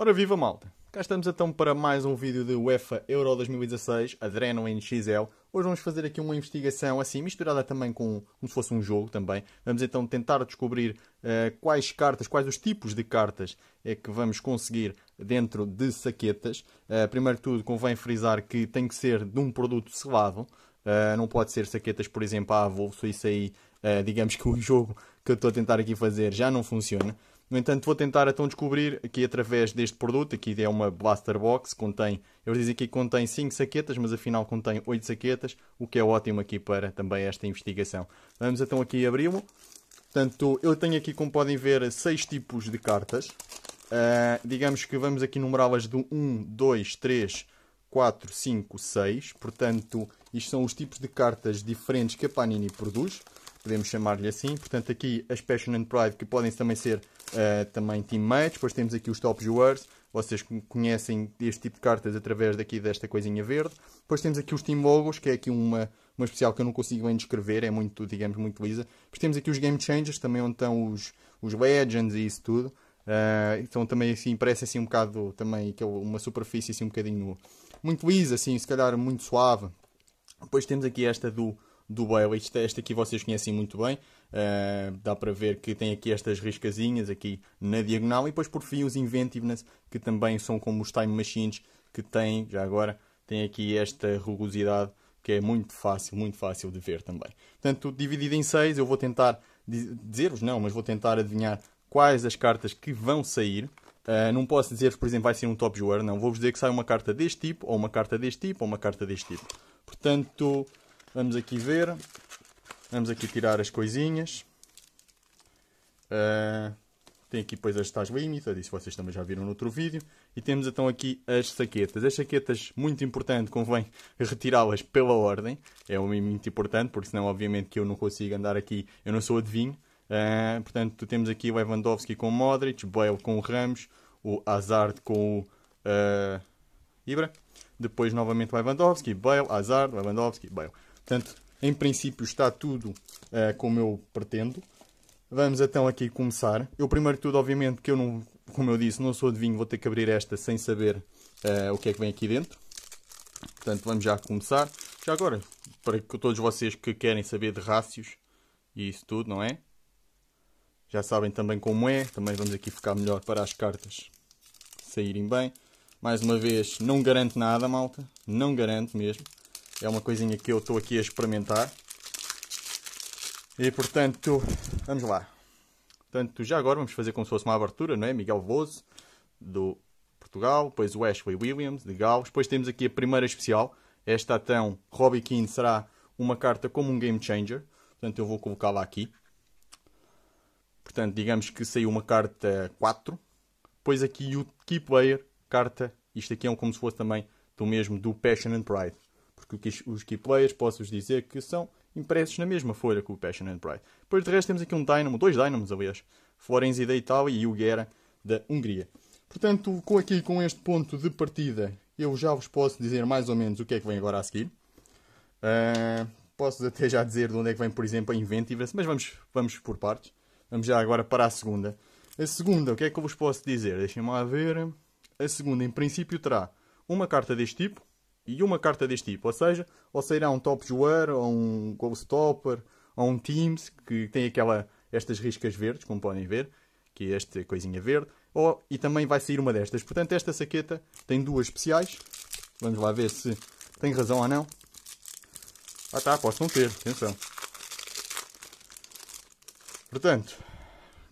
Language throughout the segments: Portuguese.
Ora viva malta! Cá estamos então para mais um vídeo de UEFA Euro 2016, Adreno NXL. Hoje vamos fazer aqui uma investigação assim, misturada também com como se fosse um jogo também. Vamos então tentar descobrir uh, quais cartas, quais os tipos de cartas é que vamos conseguir dentro de saquetas. Uh, primeiro de tudo convém frisar que tem que ser de um produto selado. Uh, não pode ser saquetas, por exemplo, ah, vou isso aí, digamos que o jogo que eu estou a tentar aqui fazer já não funciona. No entanto, vou tentar então descobrir aqui através deste produto, aqui é uma Blaster Box, contém, eles dizem aqui que contém 5 saquetas, mas afinal contém 8 saquetas, o que é ótimo aqui para também esta investigação. Vamos então aqui abri-lo. Portanto, eu tenho aqui, como podem ver, 6 tipos de cartas. Uh, digamos que vamos aqui numerá-las do 1, 2, 3, 4, 5, 6. Portanto, isto são os tipos de cartas diferentes que a Panini produz podemos chamar-lhe assim. Portanto, aqui as Passion and Pride, que podem também ser uh, também teammates. Depois temos aqui os Top Viewers, vocês conhecem este tipo de cartas através daqui desta coisinha verde. Depois temos aqui os Team Logos, que é aqui uma, uma especial que eu não consigo bem descrever, é muito, digamos, muito lisa. Depois temos aqui os Game Changers, também onde estão os, os Legends e isso tudo. Uh, então também assim, parece assim um bocado, também que é uma superfície assim um bocadinho muito lisa, assim, se calhar muito suave. Depois temos aqui esta do do Bale. Este, é, este aqui vocês conhecem muito bem. Uh, dá para ver que tem aqui estas riscazinhas aqui na diagonal. E depois por fim os Inventiveness, que também são como os Time Machines, que têm, já agora, tem aqui esta rugosidade que é muito fácil, muito fácil de ver também. Portanto, dividido em seis, eu vou tentar dizer-vos não, mas vou tentar adivinhar quais as cartas que vão sair. Uh, não posso dizer-vos, por exemplo, vai ser um top joueur, não. Vou-vos dizer que sai uma carta deste tipo, ou uma carta deste tipo, ou uma carta deste tipo. Portanto, Vamos aqui ver. Vamos aqui tirar as coisinhas. Uh, tem aqui depois as tais limited, isso vocês também já viram no outro vídeo. E temos então aqui as saquetas. As saquetas, muito importante, convém retirá-las pela ordem. É muito importante, porque senão obviamente que eu não consigo andar aqui, eu não sou adivinho. Uh, portanto, temos aqui Lewandowski com o Modric, Bale com o Ramos, o Hazard com o uh, Ibra. Depois novamente Lewandowski, Bale, Hazard, Lewandowski, Bale. Portanto, em princípio está tudo uh, como eu pretendo. Vamos então aqui começar. Eu primeiro de tudo, obviamente, que eu não, como eu disse, não sou adivinho, vou ter que abrir esta sem saber uh, o que é que vem aqui dentro. Portanto, vamos já começar. Já agora, para que todos vocês que querem saber de rácios e isso tudo, não é? Já sabem também como é. Também vamos aqui ficar melhor para as cartas saírem bem. Mais uma vez, não garanto nada, malta. Não garanto mesmo. É uma coisinha que eu estou aqui a experimentar. E portanto, vamos lá. Portanto, já agora vamos fazer como se fosse uma abertura, não é? Miguel Voso, do Portugal, depois o Ashley Williams, de Gales. Depois temos aqui a primeira especial. Esta então, Robbie Keane, será uma carta como um Game Changer. Portanto, eu vou colocá-la aqui. Portanto, digamos que saiu uma carta 4. Depois aqui o Key Player, carta. Isto aqui é um como se fosse também do mesmo, do Passion and Pride porque os key players posso-vos dizer que são impressos na mesma folha que o Passion and Pride. Depois de resto temos aqui um Dynamo, dois Dynamos aliás, Florenzi da Itália e o Guerra da Hungria. Portanto, com aqui com este ponto de partida, eu já vos posso dizer mais ou menos o que é que vem agora a seguir. Uh, posso até já dizer de onde é que vem, por exemplo, a Inventivas, mas vamos, vamos por partes. Vamos já agora para a segunda. A segunda, o que é que eu vos posso dizer? Deixem-me lá ver. A segunda, em princípio, terá uma carta deste tipo, e uma carta deste tipo. Ou seja, ou sairá um top joueur, ou um goalstopper, ou um teams, que tem aquela, estas riscas verdes, como podem ver, que é esta coisinha verde, ou, e também vai sair uma destas. Portanto, esta saqueta tem duas especiais. Vamos lá ver se tem razão ou não. Ah tá, posso não ter, atenção. Portanto,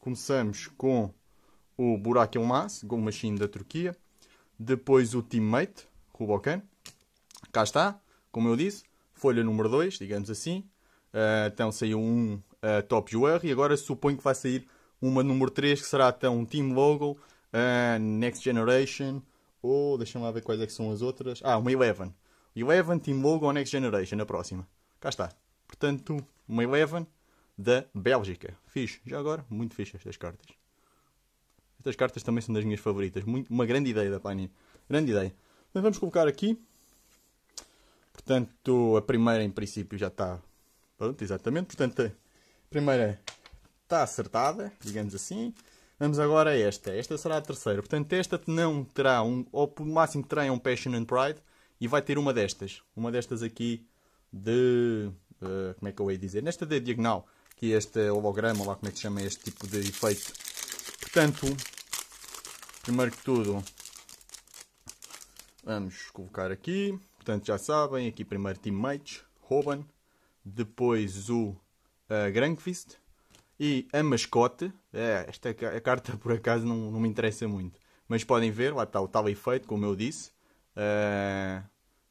começamos com o Burak Elmas, é Gol Machine da Turquia. Depois o Teammate, Rubocan cá está, como eu disse, folha número 2, digamos assim. Uh, então saiu um uh, top UR e agora suponho que vai sair uma número 3 que será então Team Logo, uh, Next Generation ou deixa-me lá ver quais é que são as outras. Ah, uma Eleven. Eleven, Team Logo ou Next Generation, na próxima. Cá está. Portanto, uma Eleven da Bélgica. Fixe. Já agora, muito fixe estas cartas. Estas cartas também são das minhas favoritas. Muito, uma grande ideia da Panini. Grande ideia. Mas vamos colocar aqui Portanto, a primeira em princípio já está pronto, exatamente. Portanto, a primeira está acertada, digamos assim. Vamos agora a esta. Esta será a terceira. Portanto, esta não terá um, ou por máximo terá um Passion and Pride e vai ter uma destas. Uma destas aqui de. Uh, como é que eu ia dizer? Nesta de diagonal, que é este holograma, lá como é que se chama este tipo de efeito. Portanto, primeiro que tudo, vamos colocar aqui. Portanto, já sabem, aqui primeiro teammates, Hoban depois o uh, eh, Grankvist e a mascote. É, esta a carta por acaso não, não me interessa muito, mas podem ver, lá está o tal efeito, como eu disse. Uh,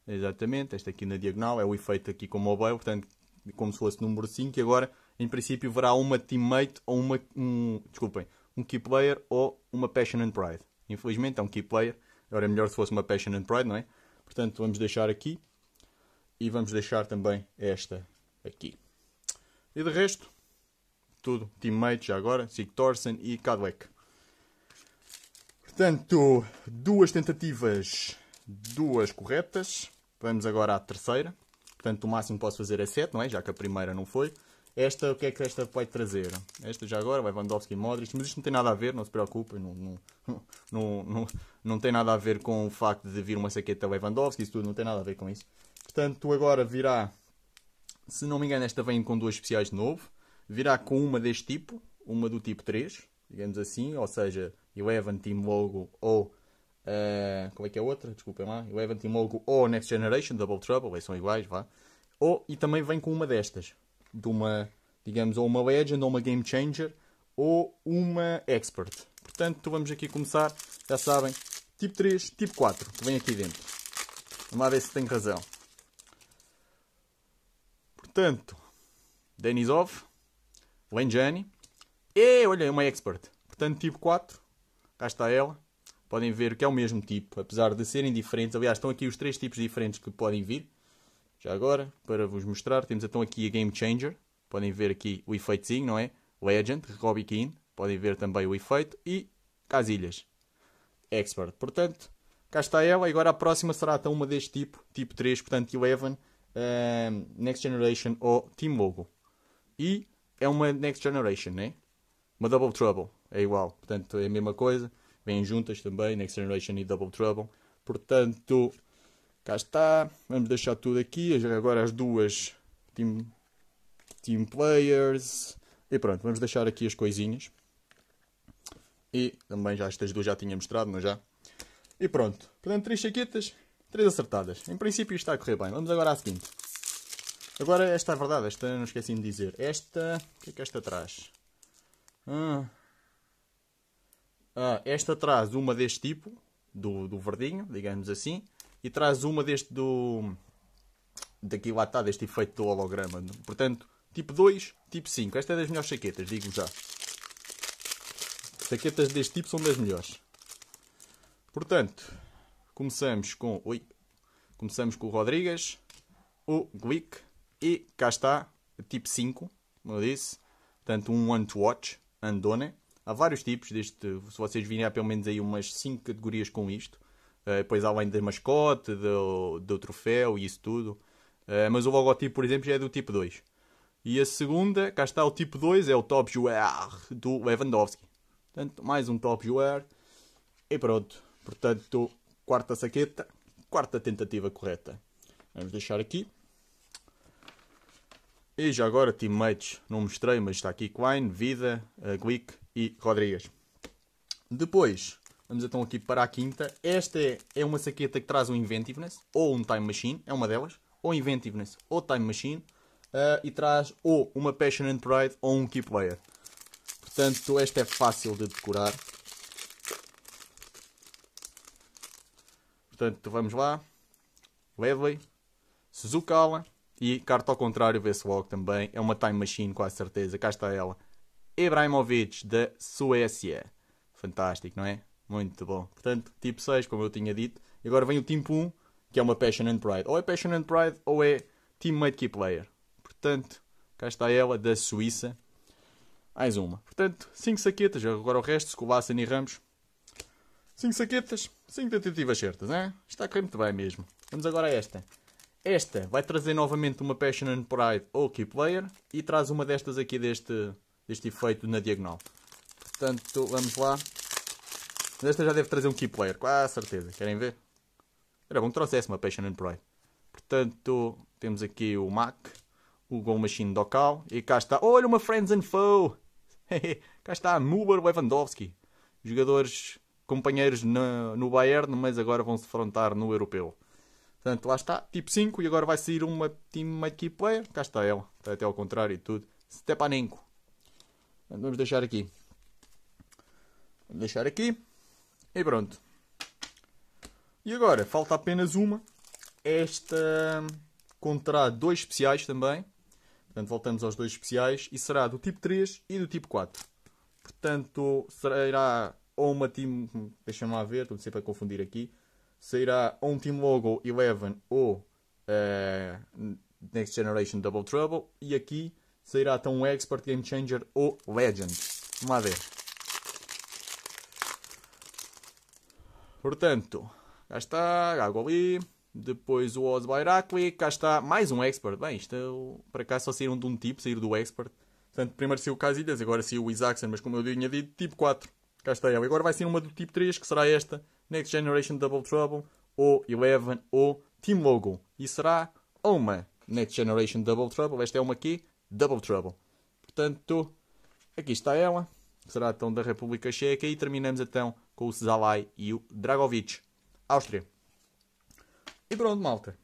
exatamente, esta aqui na diagonal é o efeito aqui com o mobile, portanto, como se fosse número 5. E agora, em princípio, verá uma teammate ou uma. Um, desculpem, um key player ou uma Passion and Pride. Infelizmente é um key player. Era é melhor se fosse uma Passion and Pride, não é? Portanto, vamos deixar aqui e vamos deixar também esta aqui. E de resto, tudo teammates já agora, Sig Thorsen e Cadwick Portanto, duas tentativas, duas corretas. Vamos agora à terceira. Portanto, o máximo que posso fazer é 7, não é? Já que a primeira não foi. Esta, o que é que esta vai trazer? Esta já agora, Lewandowski e Modric, mas isto não tem nada a ver, não se preocupem, não, não, não, não, não tem nada a ver com o facto de vir uma saqueta Lewandowski, isso tudo não tem nada a ver com isso. Portanto, agora virá, se não me engano, esta vem com duas especiais de novo, virá com uma deste tipo, uma do tipo 3, digamos assim, ou seja, Eleven, Team Logo ou Uh, eh, como é que é a outra? Desculpem lá. Eleven Team Logo ou Next Generation, Double Trouble, são iguais, vá. Ou, e também vem com uma destas de uma, digamos, ou uma Legend, ou uma Game Changer, ou uma Expert. Portanto, vamos aqui começar, já sabem, tipo 3, tipo 4, que vem aqui dentro. Vamos lá ver se tem razão. Portanto, Denisov, Lenjani, e olha, uma Expert. Portanto, tipo 4, cá está ela. Podem ver que é o mesmo tipo, apesar de serem diferentes. Aliás, estão aqui os três tipos diferentes que podem vir. Já agora, para vos mostrar, temos então aqui a Game Changer. Podem ver aqui o efeitozinho, não é? Legend, Robbie Keane. Podem ver também o efeito. E Casilhas. Expert. Portanto, cá está ela. E agora a próxima será então uma deste tipo. Tipo 3, portanto, Eleven. Um, ehm, Next Generation ou Team Logo. E é uma Next Generation, né? Uma Double Trouble. É igual. Portanto, é a mesma coisa. Vêm juntas também, Next Generation e Double Trouble. Portanto, Cá está. Vamos deixar tudo aqui. Agora as duas team, team players. E pronto, vamos deixar aqui as coisinhas. E também já estas duas já tinha mostrado, não é já? E pronto. Portanto, três chaquetas, três acertadas. Em princípio isto está a correr bem. Vamos agora à seguinte. Agora esta é verdade, esta não esqueci de dizer. Esta. O que é que esta traz? Ah. ah esta traz uma deste tipo, do, do verdinho, digamos assim e traz uma deste do. Daqui lá está, deste efeito do holograma. Portanto, tipo 2, tipo 5. Esta é das melhores saquetas, digo já. Saquetas deste tipo são das melhores. Portanto, começamos com. Oi! Começamos com o Rodrigues, o Glick e cá está, tipo 5, como eu disse. Portanto, um One to Watch, Andone. Há vários tipos deste. Se vocês virem, há pelo menos aí umas 5 categorias com isto. Eh, depois além da mascote, do, do troféu e isso tudo. Uh, mas o logotipo, por exemplo, já é do tipo 2. E a segunda, cá está o tipo 2, é o top joueur do Lewandowski. Portanto, mais um top joueur. E pronto. Portanto, quarta saqueta, quarta tentativa correta. Vamos deixar aqui. E já agora, teammates, não mostrei, mas está aqui Klein, Vida, eh, Glick e Rodrigues. Depois, Vamos então aqui para a quinta. Esta é, é uma saqueta que traz um Inventiveness, ou um Time Machine, é uma delas. Ou Inventiveness, ou Time Machine. Uh, e traz ou uma Passion and Pride ou um Key Player. Portanto, esta é fácil de decorar. Portanto, vamos lá. Ledley, Suzukawa e carta ao contrário, Veslog também. É uma Time Machine, com a certeza. Cá está ela. Ibrahimovic, da Suécia. Fantástico, não é? Muito bom. Portanto, tipo 6, como eu tinha dito. E agora vem o tipo 1, que é uma Passion and Pride. Ou é Passion and Pride ou é Teammate Key Player. Portanto, cá está ela, da Suíça. Mais uma. Portanto, 5 saquetas. Agora o resto, Scolassin e Ramos. 5 saquetas, 5 tentativas certas. Está a correr muito bem mesmo. Vamos agora a esta. Esta vai trazer novamente uma Passion and Pride ou Key Player. E traz uma destas aqui deste, deste efeito na diagonal. Portanto, vamos lá. Mas esta já deve trazer um key player, quase certeza. Querem ver? Era bom que trouxesse uma Passion and Pride. Portanto, temos aqui o Mac, o Gol Machine Docal e cá está. Olha, uma Friends and Foe! cá está Muber Lewandowski. Jogadores companheiros no, no Bayern, mas agora vão se afrontar no Europeu. Portanto, lá está, tipo 5, e agora vai sair uma teammate key player. Cá está ela, está até ao contrário e tudo. Stepanenko. Vamos deixar aqui. Vamos deixar aqui. E pronto. E agora, falta apenas uma. Esta hum, conterá dois especiais também. Portanto, voltamos aos dois especiais. E será do tipo 3 e do tipo 4. Portanto, será ou uma team... Hum, deixa-me lá ver, estou sempre a confundir aqui. Será ou um Team Logo 11 ou uh, Next Generation Double Trouble. E aqui será então um Expert Game Changer ou Legend. Vamos lá ver. Portanto, cá está, Gagoli. Depois o Oz Bairacli. Cá está mais um expert. Bem, isto é para cá só saíram de um tipo, saíram do expert. Portanto, primeiro saiu o Casilhas, agora saiu o Isaacson, mas como eu tinha dito, tipo 4. Cá está ela. Agora vai ser uma do tipo 3, que será esta: Next Generation Double Trouble, ou Eleven, ou Team Logo. E será uma Next Generation Double Trouble. Esta é uma aqui, Double Trouble. Portanto, aqui está ela será então da República Checa e terminamos então com o Szalai e o Dragovic. Áustria. E pronto, malta.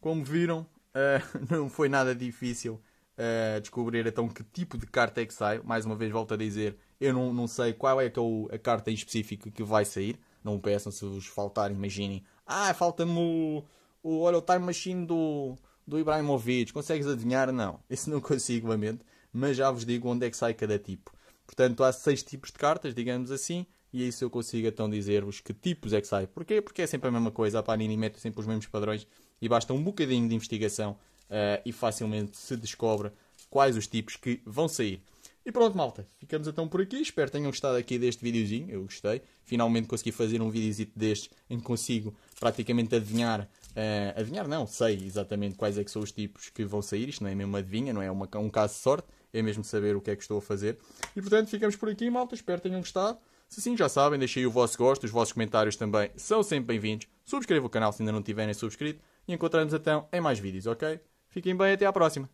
Como viram, uh, não foi nada difícil uh, descobrir então que tipo de carta é que sai. Mais uma vez, volto a dizer, eu não, não sei qual é, que é o, a carta em específico que vai sair. Não peçam se vos faltar, imaginem. Ah, falta-me o, o, olha, o time machine do, do Ibrahimovic. Consegues adivinhar? Não, isso não consigo, lamento. Mas já vos digo onde é que sai cada tipo. Portanto, há seis tipos de cartas, digamos assim, e é isso eu consigo então dizer-vos que tipos é que sai. Porquê? Porque é sempre a mesma coisa, a Panini mete sempre os mesmos padrões e basta um bocadinho de investigação uh, e facilmente se descobre quais os tipos que vão sair. E pronto, malta, ficamos então por aqui. Espero que tenham gostado aqui deste videozinho. Eu gostei. Finalmente consegui fazer um videozinho destes em que consigo praticamente adivinhar. Uh, adivinhar não, sei exatamente quais é que são os tipos que vão sair. Isto não é mesmo adivinha, não é uma, um caso de sorte é mesmo saber o que é que estou a fazer. E portanto, ficamos por aqui, malta. Espero que tenham gostado. Se sim, já sabem, deixem o vosso gosto, os vossos comentários também são sempre bem-vindos. Subscrevam o canal se ainda não tiverem subscrito. E encontramos então em mais vídeos, ok? Fiquem bem, até à próxima.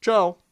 Tchau!